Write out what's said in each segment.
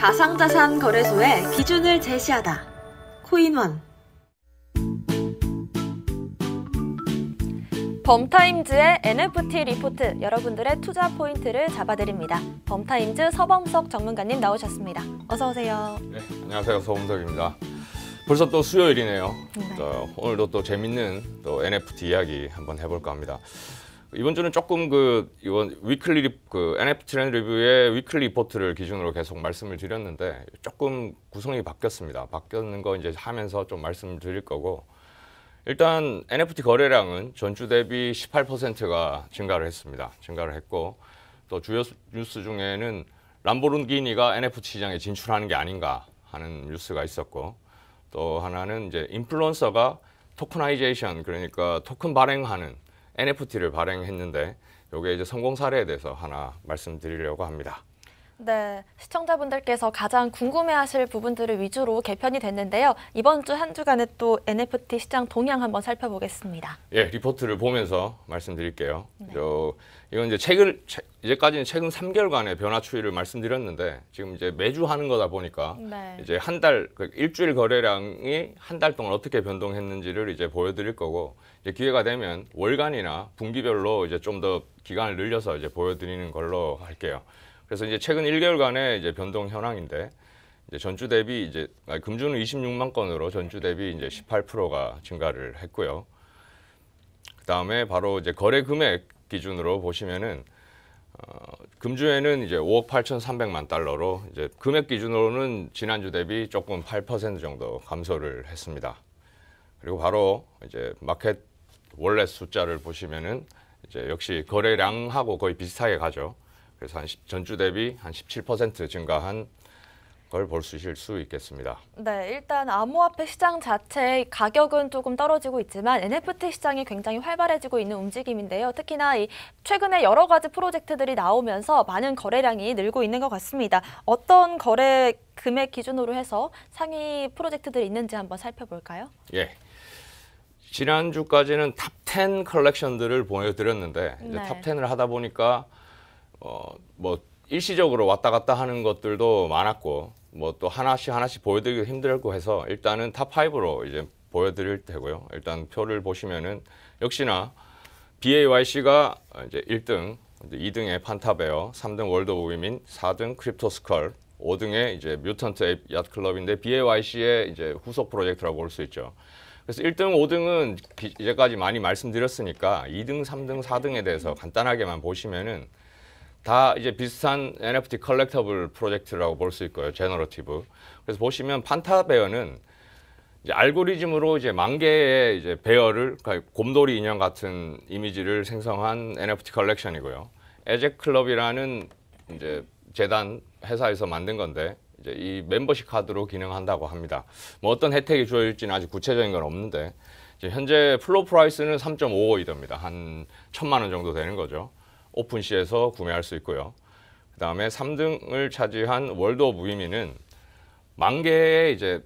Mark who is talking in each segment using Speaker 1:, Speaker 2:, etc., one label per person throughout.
Speaker 1: 가상자산 거래소의 기준을 제시하다. 코인원 범타임즈의 NFT 리포트 여러분들의 투자 포인트를 잡아드립니다. 범타임즈 서범석 전문가님 나오셨습니다. 어서 오세요. 네,
Speaker 2: 안녕하세요. 서범석입니다. 벌써 또 수요일이네요. 네. 또 오늘도 또 재밌는 또 NFT 이야기 한번 해볼까 합니다. 이번 주는 조금 그 이번 위클리 그 NFT 트렌드 리뷰의 위클리 리포트를 기준으로 계속 말씀을 드렸는데 조금 구성이 바뀌었습니다. 바뀌었는 거 이제 하면서 좀 말씀드릴 을 거고 일단 NFT 거래량은 전주 대비 18%가 증가를 했습니다. 증가를 했고 또 주요 뉴스 중에는 람보르기니가 NFT 시장에 진출하는 게 아닌가 하는 뉴스가 있었고 또 하나는 이제 인플루언서가 토큰나이제이션 그러니까 토큰 발행하는 NFT를 발행했는데 요게 이제 성공 사례에 대해서 하나 말씀드리려고 합니다.
Speaker 1: 네, 시청자분들께서 가장 궁금해하실 부분들을 위주로 개편이 됐는데요. 이번 주 한주간에또 NFT 시장 동향 한번 살펴보겠습니다.
Speaker 2: 예, 리포트를 보면서 말씀드릴게요. 네. 저 이건 이제 최근 최, 이제까지는 최근 3개월간의 변화 추이를 말씀드렸는데 지금 이제 매주 하는 거다 보니까 네. 이제 한달 그 일주일 거래량이 한 달 동안 어떻게 변동했는지를 이제 보여드릴 거고 이제 기회가 되면 월간이나 분기별로 이제 좀 더 기간을 늘려서 이제 보여드리는 걸로 할게요. 그래서 이제 최근 1개월간의 이제 변동 현황인데 이제 전주 대비 이제 아니, 금주는 26만 건으로 전주 대비 이제 18%가 증가를 했고요. 그다음에 바로 이제 거래 금액 기준으로 보시면은 어, 금주에는 이제 5억 8,300만 달러로 이제 금액 기준으로는 지난주 대비 조금 8% 정도 감소를 했습니다. 그리고 바로 이제 마켓 월렛 숫자를 보시면은 이제 역시 거래량하고 거의 비슷하게 가죠. 그래서 한 전주 대비 한 17% 증가한 걸 볼 수 있을 수 있겠습니다.
Speaker 1: 네, 일단 암호화폐 시장 자체 가격은 조금 떨어지고 있지만 NFT 시장이 굉장히 활발해지고 있는 움직임인데요. 특히나 최근에 여러 가지 프로젝트들이 나오면서 많은 거래량이 늘고 있는 것 같습니다. 어떤 거래 금액 기준으로 해서 상위 프로젝트들이 있는지 한번 살펴볼까요?
Speaker 2: 예. 지난주까지는 탑10 컬렉션들을 보여드렸는데 네. 탑10을 하다 보니까 어, 뭐 일시적으로 왔다 갔다 하는 것들도 많았고 뭐 또 하나씩 하나씩 보여드리기 힘들고 해서 일단은 탑5로 이제 보여드릴 테고요. 일단 표를 보시면은 역시나 BAYC가 이제 1등, 2등의 판타베어, 3등 월드 오브 이민 4등 크립토 스컬, 5등의 이제 뮤턴트 앱 야트 클럽인데 BAYC의 이제 후속 프로젝트라고 볼 수 있죠. 그래서 1등, 5등은 이제까지 많이 말씀드렸으니까 2등, 3등, 4등에 대해서 간단하게만 보시면은 다 이제 비슷한 NFT 컬렉터블 프로젝트라고 볼 수 있고요. 제너러티브. 그래서 보시면 판타 베어는 이제 알고리즘으로 이제 만 개의 이제 베어를 그러니까 곰돌이 인형 같은 이미지를 생성한 NFT 컬렉션이고요. 에젝 클럽이라는 이제 재단 회사에서 만든 건데 이제 이 멤버십 카드로 기능한다고 합니다. 뭐 어떤 혜택이 주어질지는 아직 구체적인 건 없는데 현재 플로 프라이스는 3.5이더입니다. 한 천만 원 정도 되는 거죠. 오픈시에서 구매할 수 있고요. 그 다음에 3등을 차지한 월드 오브 위미는 만 개의 이제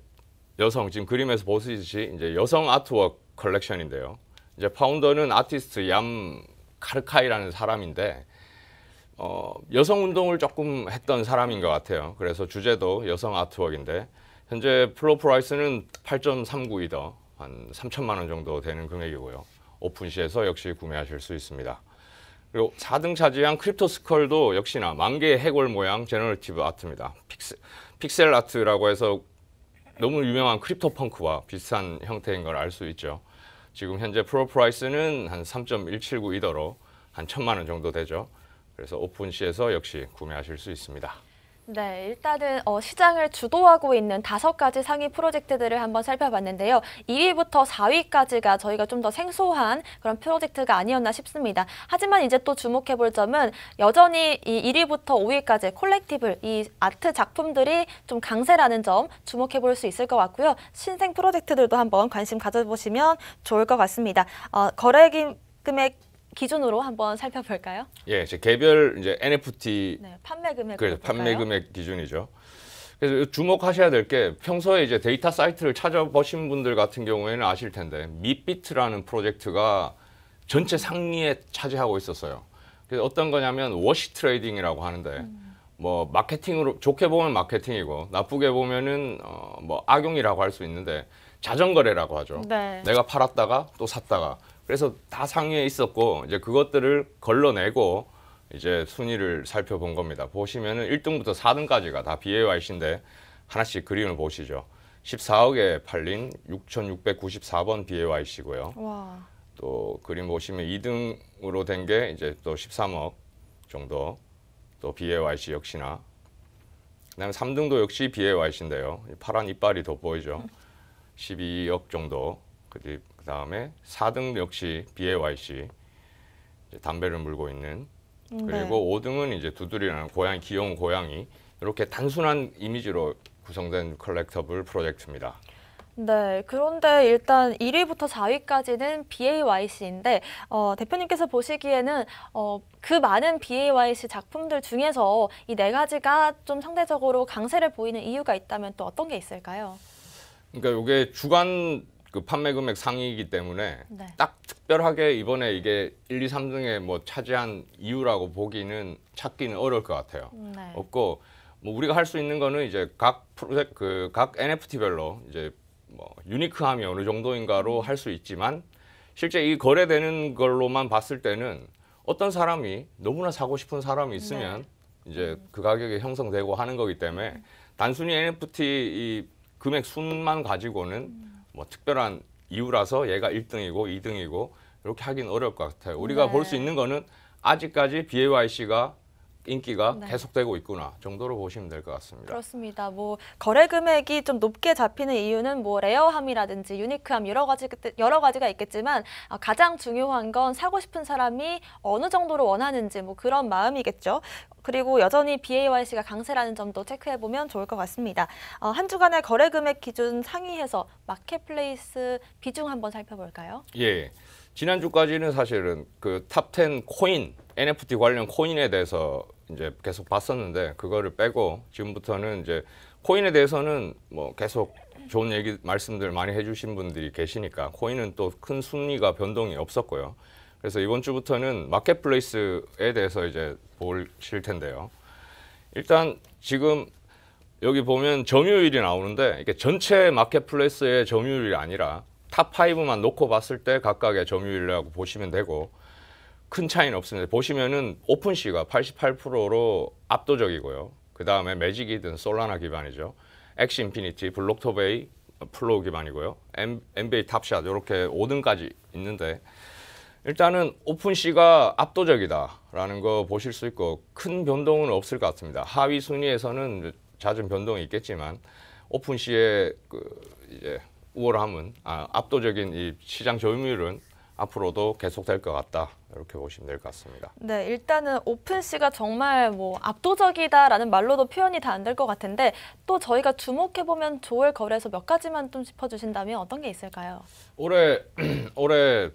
Speaker 2: 여성, 지금 그림에서 보시듯이 이제 여성 아트워크 컬렉션인데요. 이제 파운더는 아티스트 얌 카르카이라는 사람인데 어, 여성 운동을 조금 했던 사람인 것 같아요. 그래서 주제도 여성 아트웍인데 현재 플로 프라이스는 8.39이더 한 3천만 원 정도 되는 금액이고요. 오픈시에서 역시 구매하실 수 있습니다. 그리고 4등 차지한 크립토스컬도 역시나 만개의 해골 모양 제너러티브 아트입니다. 픽셀, 픽셀 아트라고 해서 너무 유명한 크립토 펑크와 비슷한 형태인 걸 알 수 있죠. 지금 현재 프로 프라이스는 한 3.179 이더로 한 천만 원 정도 되죠. 그래서 오픈시에서 역시 구매하실 수 있습니다.
Speaker 1: 네, 일단은 어, 시장을 주도하고 있는 다섯 가지 상위 프로젝트들을 한번 살펴봤는데요. 2위부터 4위까지가 저희가 좀 더 생소한 그런 프로젝트가 아니었나 싶습니다. 하지만 이제 또 주목해 볼 점은 여전히 이 1위부터 5위까지 콜렉티블, 이 아트 작품들이 좀 강세라는 점 주목해 볼 수 있을 것 같고요. 신생 프로젝트들도 한번 관심 가져보시면 좋을 것 같습니다. 어, 거래 금액 기준으로 한번 살펴볼까요?
Speaker 2: 예, 제 개별 이제 NFT 네,
Speaker 1: 판매 금액 그래서 판매 금액
Speaker 2: 기준이죠. 그래서 주목하셔야 될 게 평소에 이제 데이터 사이트를 찾아보신 분들 같은 경우에는 아실 텐데 밑비트라는 프로젝트가 전체 상위에 차지하고 있었어요. 그래서 어떤 거냐면 워시 트레이딩이라고 하는데 음. 뭐 마케팅으로 좋게 보면 마케팅이고 나쁘게 보면은 어, 뭐 악용이라고 할 수 있는데 자전거래라고 하죠. 네. 내가 팔았다가 또 샀다가 그래서 다 상위에 있었고 이제 그것들을 걸러내고 이제 순위를 살펴본 겁니다. 보시면은 1등부터 4등까지가 다 BAYC인데 하나씩 그림을 보시죠. 14억에 팔린 6,694번 BAYC고요. 와. 또 그림 보시면 2등으로 된 게 이제 또 13억 정도 또 BAYC 역시나 그다음에 3등도 역시 BAYC인데요. 파란 이빨이 돋보이죠. 12억 정도 그리 그 다음에 4등 역시 BAYC 담배를 물고 있는 음, 네. 그리고 네. 5등은 이제 두드리라는 고양이 귀여운 고양이 이렇게 단순한 이미지로 구성된 컬렉터블 프로젝트입니다.
Speaker 1: 네, 그런데 일단 1위부터 4위까지는 BAYC인데 어, 대표님께서 보시기에는 어, 그 많은 BAYC 작품들 중에서 이 네 가지가 좀 상대적으로 강세를 보이는 이유가 있다면 또 어떤 게 있을까요?
Speaker 2: 그러니까 이게 주간 그 판매 금액 상위이기 때문에 네. 딱 특별하게 이번에 이게 1, 2, 3등에 뭐 차지한 이유라고 보기는 찾기는 어려울 것 같아요. 네. 없고 뭐 우리가 할 수 있는 거는 이제 각 프로젝트 그각 NFT별로 이제 뭐 유니크함이 어느 정도인가로 할 수 있지만 실제 이 거래되는 걸로만 봤을 때는 어떤 사람이 너무나 사고 싶은 사람이 있으면 네. 이제 그 가격이 형성되고 하는 거기 때문에 음. 단순히 NFT 이 금액 순만 가지고는 음. 뭐 특별한 이유라서 얘가 1등이고 2등이고 이렇게 하긴 어려울 것 같아요. 우리가 네. 볼수 있는 거는 아직까지 BAYC가 인기가 네. 계속되고 있구나 정도로 보시면 될 것 같습니다.
Speaker 1: 그렇습니다. 뭐 거래 금액이 좀 높게 잡히는 이유는 뭐 레어함이라든지 유니크함 여러 가지 여러 가지가 있겠지만 아, 가장 중요한 건 사고 싶은 사람이 어느 정도로 원하는지 뭐 그런 마음이겠죠. 그리고 여전히 BAYC가 강세라는 점도 체크해 보면 좋을 것 같습니다. 어, 한 주간의 거래 금액 기준 상위에서 마켓플레이스 비중 한번 살펴볼까요?
Speaker 2: 예. 지난주까지는 사실은 그 탑 10 코인 NFT 관련 코인에 대해서 이제 계속 봤었는데 그거를 빼고 지금부터는 이제 코인에 대해서는 뭐 계속 좋은 얘기 말씀들 많이 해주신 분들이 계시니까 코인은 또 큰 순위가 변동이 없었고요. 그래서 이번 주부터는 마켓플레이스에 대해서 이제 보실 텐데요. 일단 지금 여기 보면 점유율이 나오는데 이게 전체 마켓플레이스의 점유율이 아니라 탑5만 놓고 봤을 때 각각의 점유율이라고 보시면 되고 큰 차이는 없습니다. 보시면은 오픈시가 88%로 압도적이고요. 그 다음에 매직이든 솔라나 기반이죠. 엑시 인피니티, 블록토베이, 플로우 기반이고요. NBA 탑샷 이렇게 5등까지 있는데 일단은 오픈시가 압도적이다라는 거 보실 수 있고 큰 변동은 없을 것 같습니다. 하위 순위에서는 잦은 변동이 있겠지만 오픈시의 그 이제 우월함은 아, 압도적인 이 시장 점유율은 앞으로도 계속될 것 같다. 이렇게 보시면 될 것 같습니다.
Speaker 1: 네, 일단은 오픈씨가 정말 뭐 압도적이다라는 말로도 표현이 다 안 될 것 같은데 또 저희가 주목해보면 좋을 거래에몇 가지만 좀 짚어주신다면 어떤 게 있을까요?
Speaker 2: 올해, 올해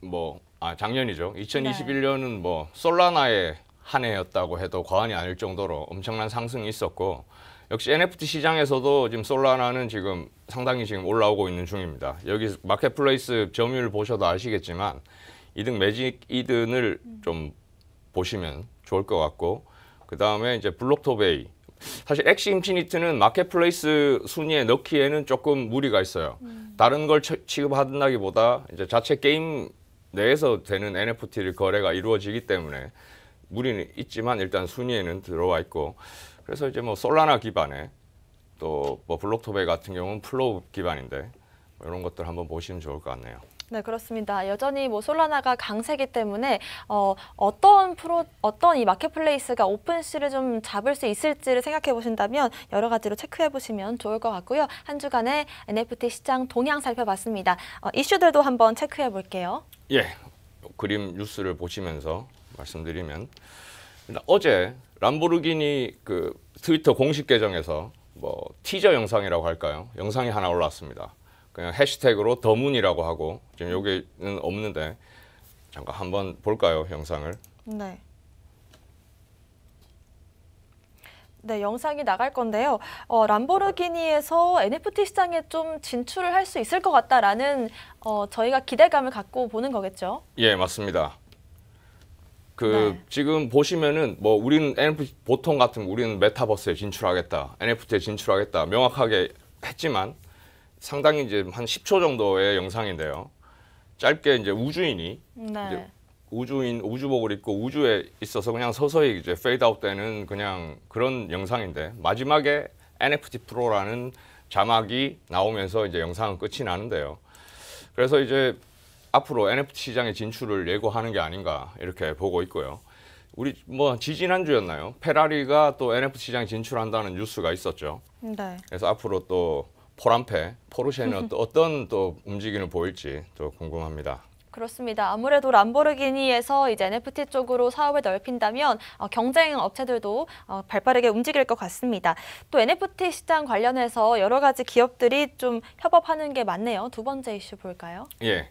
Speaker 2: 뭐, 아, 작년이죠. 2021년은 뭐 솔라나의 한 해였다고 해도 과언이 아닐 정도로 엄청난 상승이 있었고 역시 NFT 시장에서도 지금 솔라나는 지금 상당히 지금 올라오고 있는 중입니다. 여기 마켓플레이스 점유율 보셔도 아시겠지만 2등 매직 2등을 좀 보시면 좋을 것 같고 그 다음에 이제 블록토베이 사실 엑시 인피니트는 마켓플레이스 순위에 넣기에는 조금 무리가 있어요. 음. 다른 걸 취급한다기보다 이제 자체 게임 내에서 되는 NFT를 거래가 이루어지기 때문에 무리는 있지만 일단 순위에는 들어와 있고 그래서 이제 뭐 솔라나 기반에또뭐 블록토베 같은 경우는 플로우 기반인데 뭐 이런 것들 한번 보시면 좋을 것 같네요.
Speaker 1: 네 그렇습니다. 여전히 뭐 솔라나가 강세기 때문에 어, 어떤 프로 어떤 이 마켓플레이스가 오픈씨를 좀 잡을 수 있을지를 생각해 보신다면 여러 가지로 체크해 보시면 좋을 것 같고요. 한 주간의 NFT 시장 동향 살펴봤습니다. 어, 이슈들도 한번 체크해 볼게요.
Speaker 2: 예, 그림 뉴스를 보시면서 말씀드리면 어제 람보르기니 그 트위터 공식 계정에서 뭐 티저 영상이라고 할까요? 영상이 하나 올라왔습니다. 그냥 해시태그로 더문이라고 하고 지금 여기는 없는데 잠깐 한번 볼까요? 영상을.
Speaker 1: 네. 네, 영상이 나갈 건데요. 어, 람보르기니에서 NFT 시장에 좀 진출을 할 수 있을 것 같다라는 어, 저희가 기대감을 갖고 보는 거겠죠?
Speaker 2: 예, 맞습니다. 그 네. 지금 보시면은 뭐 우리는 NFT 보통 같은 우리는 메타버스에 진출하겠다, NFT에 진출하겠다 명확하게 했지만 상당히 이제 한 10초 정도의 영상인데요. 짧게 이제 우주인이 네. 이제 우주인 우주복을 입고 우주에 있어서 그냥 서서히 이제 페이드아웃 되는 그냥 그런 영상인데 마지막에 NFT 프로라는 자막이 나오면서 이제 영상은 끝이 나는데요. 그래서 이제 앞으로 NFT 시장에 진출을 예고하는 게 아닌가 이렇게 보고 있고요. 우리 뭐 지지난주였나요? 페라리가 또 NFT 시장에 진출한다는 뉴스가 있었죠. 네. 그래서 앞으로 또 포란페, 포르쉐는 또 어떤 또 움직임을 보일지 또 궁금합니다.
Speaker 1: 그렇습니다. 아무래도 람보르기니에서 이제 NFT 쪽으로 사업을 넓힌다면 어, 경쟁 업체들도 어, 발빠르게 움직일 것 같습니다. 또 NFT 시장 관련해서 여러 가지 기업들이 좀 협업하는 게 많네요. 두 번째 이슈 볼까요?
Speaker 2: 예.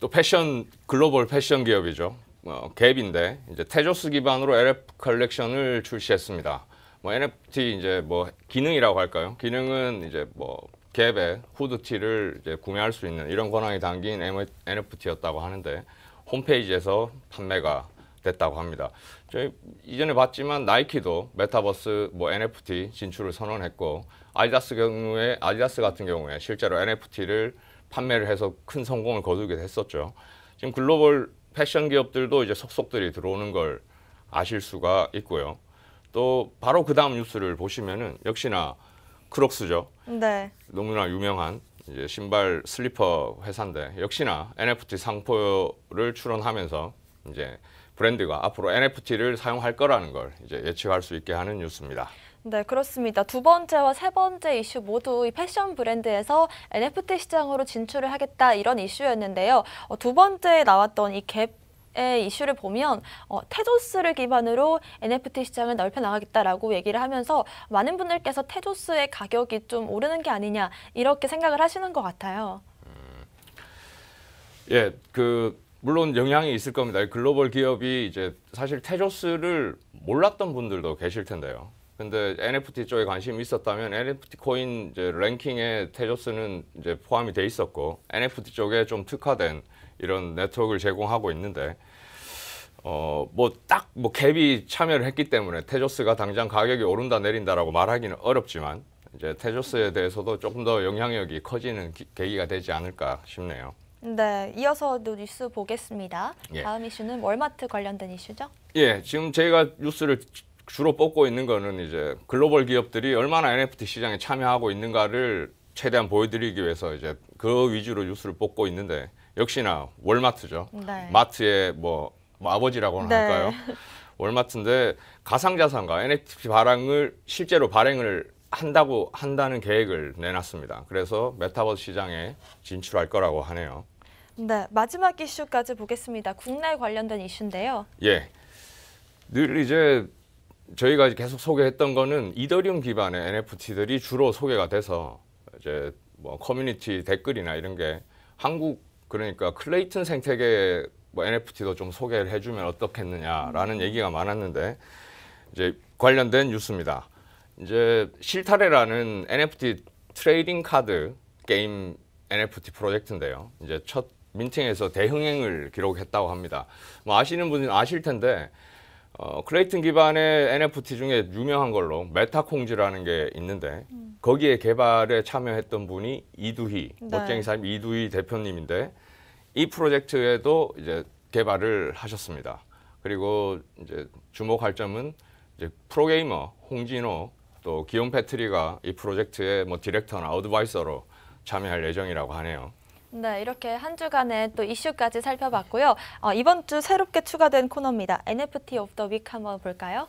Speaker 2: 또 패션 글로벌 패션 기업이죠. 어, 갭인데 이제 테조스 기반으로 LF 컬렉션을 출시했습니다. 뭐 NFT 이제 뭐 기능이라고 할까요? 기능은 이제 뭐 갭의 후드티를 이제 구매할 수 있는 이런 권한이 담긴 NFT였다고 하는데 홈페이지에서 판매가 됐다고 합니다. 저희 이전에 봤지만 나이키도 메타버스 뭐 NFT 진출을 선언했고 아디다스 경우에 아디다스 같은 경우에 실제로 NFT를 판매를 해서 큰 성공을 거두기도 했었죠. 지금 글로벌 패션 기업들도 이제 속속들이 들어오는 걸 아실 수가 있고요. 또 바로 그 다음 뉴스를 보시면은 역시나 크록스죠. 네. 너무나 유명한 이제 신발 슬리퍼 회사인데 역시나 NFT 상표를 출원하면서 이제 브랜드가 앞으로 NFT를 사용할 거라는 걸 이제 예측할 수 있게 하는 뉴스입니다.
Speaker 1: 네, 그렇습니다. 두 번째와 세 번째 이슈 모두 이 패션 브랜드에서 NFT 시장으로 진출을 하겠다 이런 이슈였는데요. 어, 두 번째에 나왔던 이갭 의 이슈를 보면 어, 테조스를 기반으로 NFT 시장을 넓혀 나가겠다라고 얘기를 하면서 많은 분들께서 테조스의 가격이 좀 오르는 게 아니냐 이렇게 생각을 하시는 것 같아요. 음,
Speaker 2: 예, 그 물론 영향이 있을 겁니다. 글로벌 기업이 이제 사실 테조스를 몰랐던 분들도 계실 텐데요. 근데 NFT 쪽에 관심이 있었다면 NFT 코인 이제 랭킹에 테저스는 이제 포함이 돼 있었고 NFT 쪽에 좀 특화된 이런 네트워크를 제공하고 있는데 어 뭐 딱뭐 갭이 참여를 했기 때문에 테저스가 당장 가격이 오른다 내린다라고 말하기는 어렵지만 이제 테저스에 대해서도 조금 더 영향력이 커지는 기, 계기가 되지 않을까 싶네요.
Speaker 1: 네, 이어서 뉴스 보겠습니다. 예. 다음 이슈는 월마트 관련된 이슈죠?
Speaker 2: 예, 지금 제가 뉴스를 주로 뽑고 있는 거는 이제 글로벌 기업들이 얼마나 NFT 시장에 참여하고 있는가를 최대한 보여드리기 위해서 이제 그 위주로 뉴스를 뽑고 있는데 역시나 월마트죠. 네. 마트의 뭐, 뭐 아버지라고는 네. 할까요? 월마트인데 가상자산과 NFT 발행을 실제로 발행을 한다고 한다는 계획을 내놨습니다. 그래서 메타버스 시장에 진출할 거라고 하네요.
Speaker 1: 네, 마지막 이슈까지 보겠습니다. 국내 관련된 이슈인데요.
Speaker 2: 예. 늘 이제 저희가 계속 소개했던 거는 이더리움 기반의 NFT들이 주로 소개가 돼서 이제 뭐 커뮤니티 댓글이나 이런 게 한국 그러니까 클레이튼 생태계 뭐 NFT도 좀 소개를 해주면 어떻겠느냐라는 얘기가 많았는데 이제 관련된 뉴스입니다. 이제 실타래라는 NFT 트레이딩 카드 게임 NFT 프로젝트인데요. 이제 첫 민팅에서 대흥행을 기록했다고 합니다. 뭐 아시는 분은 아실 텐데 어, 크레이튼 기반의 NFT 중에 유명한 걸로 메타콩지라는 게 있는데 음. 거기에 개발에 참여했던 분이 이두희 네. 멋쟁이 사람 이두희 대표님인데 이 프로젝트에도 이제 개발을 하셨습니다. 그리고 이제 주목할 점은 이제 프로게이머 홍진호 또 기용 패트리가 이 프로젝트의 뭐 디렉터나 어드바이서로 참여할 예정이라고 하네요.
Speaker 1: 네, 이렇게 한 주간의 또 이슈까지 살펴봤고요. 어, 이번 주 새롭게 추가된 코너입니다. NFT 오브 더 위크 한번 볼까요?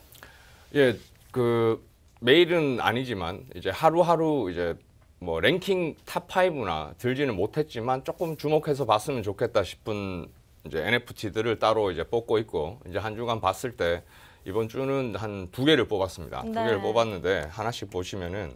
Speaker 2: 예, 그 매일은 아니지만 이제 하루하루 이제 뭐 랭킹 탑5나 들지는 못했지만 조금 주목해서 봤으면 좋겠다 싶은 이제 NFT들을 따로 이제 뽑고 있고 이제 한 주간 봤을 때 이번 주는 한 두 개를 뽑았습니다. 네. 두 개를 뽑았는데 하나씩 보시면은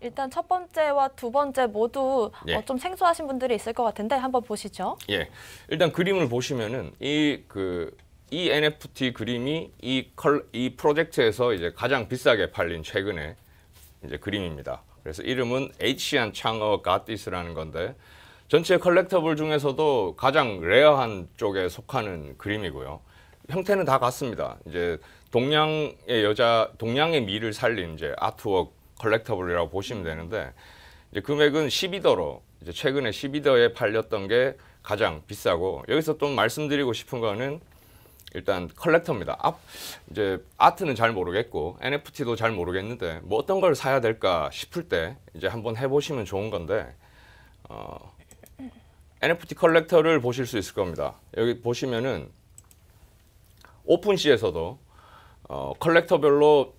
Speaker 1: 일단 첫 번째와 두 번째 모두 어, 예. 어, 좀 생소하신 분들이 있을 것 같은데 한번 보시죠.
Speaker 2: 예, 일단 그림을 보시면은 이 그 이 NFT 그림이 이컬이 프로젝트에서 이제 가장 비싸게 팔린 최근에 이제 그림입니다. 그래서 이름은 에이치 창어 가티스라는 건데 전체 컬렉터블 중에서도 가장 레어한 쪽에 속하는 그림이고요. 형태는 다 같습니다. 이제 동양의 여자, 동양의 미를 살린 이제 아트웍 컬렉터블이라고 보시면 되는데 이제 금액은 12더로 이제 최근에 12더에 팔렸던 게 가장 비싸고 여기서 또 말씀드리고 싶은 거는 일단 컬렉터입니다. 앞 이제 아트는 잘 모르겠고 NFT도 잘 모르겠는데 뭐 어떤 걸 사야 될까 싶을 때 이제 한번 해보시면 좋은 건데 어, NFT 컬렉터를 보실 수 있을 겁니다. 여기 보시면은 오픈시에서도 어, 컬렉터별로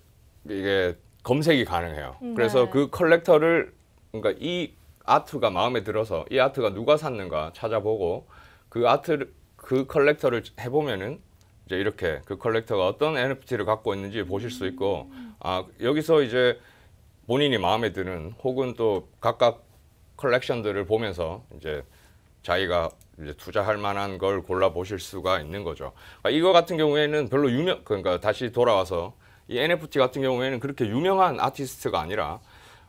Speaker 2: 이게 검색이 가능해요. 음, 네. 그래서 그 컬렉터를 그러니까 이 아트가 마음에 들어서 이 아트가 누가 샀는가 찾아보고 그 아트를 그 컬렉터를 해보면은 이제 이렇게 그 컬렉터가 어떤 NFT를 갖고 있는지 보실 수 있고 음. 아 여기서 이제 본인이 마음에 드는 혹은 또 각각 컬렉션들을 보면서 이제 자기가 이제 투자할 만한 걸 골라 보실 수가 있는 거죠. 그 이거 같은 경우에는 별로 유명 그러니까 다시 돌아와서 이 NFT 같은 경우에는 그렇게 유명한 아티스트가 아니라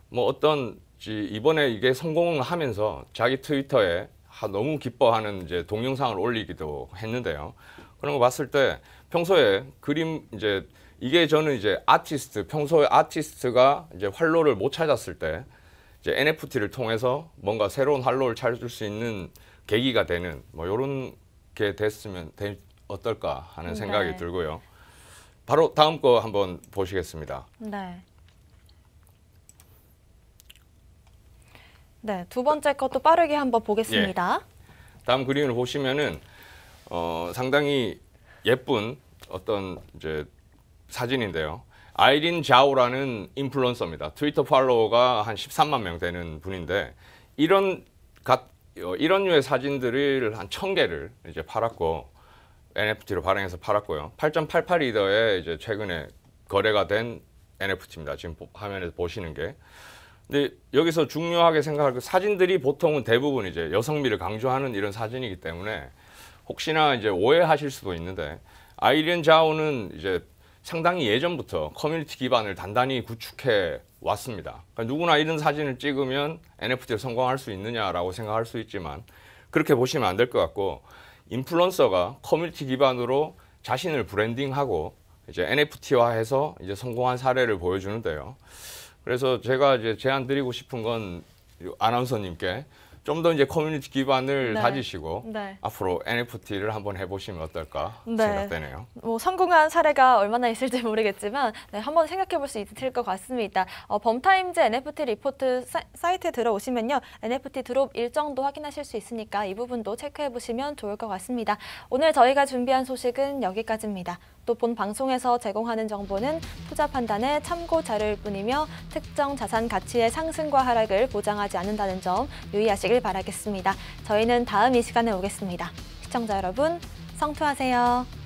Speaker 2: 뭐 어떤 이번에 이게 성공을 하면서 자기 트위터에 너무 기뻐하는 이제 동영상을 올리기도 했는데요. 그런 거 봤을 때 평소에 그림 이제 이게 저는 이제 아티스트 평소에 아티스트가 이제 활로를 못 찾았을 때 이제 NFT를 통해서 뭔가 새로운 활로를 찾을 수 있는 계기가 되는 뭐 이런 게 됐으면 되, 어떨까 하는 생각이 네. 들고요. 바로 다음 거 한번 보시겠습니다.
Speaker 1: 네. 네, 두 번째 것도 빠르게 한번 보겠습니다. 예.
Speaker 2: 다음 그림을 보시면은 어, 상당히 예쁜 어떤 이제 사진인데요. 아이린 자오라는 인플루언서입니다. 트위터 팔로워가 한 13만 명 되는 분인데 이런 갓, 어, 이런 류의 사진들을 한 천개를 이제 팔았고 NFT로 발행해서 팔았고요. 8.88리더에 이제 최근에 거래가 된 NFT입니다. 지금 화면에서 보시는 게. 근데 여기서 중요하게 생각할 그 사진들이 보통은 대부분 이제 여성미를 강조하는 이런 사진이기 때문에 혹시나 이제 오해하실 수도 있는데 아이린 자오는 이제 상당히 예전부터 커뮤니티 기반을 단단히 구축해 왔습니다. 그러니까 누구나 이런 사진을 찍으면 NFT로 성공할 수 있느냐라고 생각할 수 있지만 그렇게 보시면 안 될 것 같고 인플루언서가 커뮤니티 기반으로 자신을 브랜딩하고 이제 NFT화해서 이제 성공한 사례를 보여주는데요. 그래서 제가 이제 제안 드리고 싶은 건 아나운서님께 좀더 이제 커뮤니티 기반을 네. 다지시고 네. 앞으로 NFT를 한번 해보시면 어떨까 네. 생각되네요.
Speaker 1: 뭐 성공한 사례가 얼마나 있을지 모르겠지만 네, 한번 생각해볼 수 있을 것 같습니다. 어, 범타임즈 NFT 리포트 사, 이트 들어오시면요 NFT 드롭 일정도 확인하실 수 있으니까 이 부분도 체크해보시면 좋을 것 같습니다. 오늘 저희가 준비한 소식은 여기까지입니다. 또본 방송에서 제공하는 정보는 투자 판단의 참고 자료일 뿐이며 특정 자산 가치의 상승과 하락을 보장하지 않는다는 점 유의하시길 바라겠습니다. 저희는 다음 이 시간에 오겠습니다. 시청자 여러분, 성투하세요.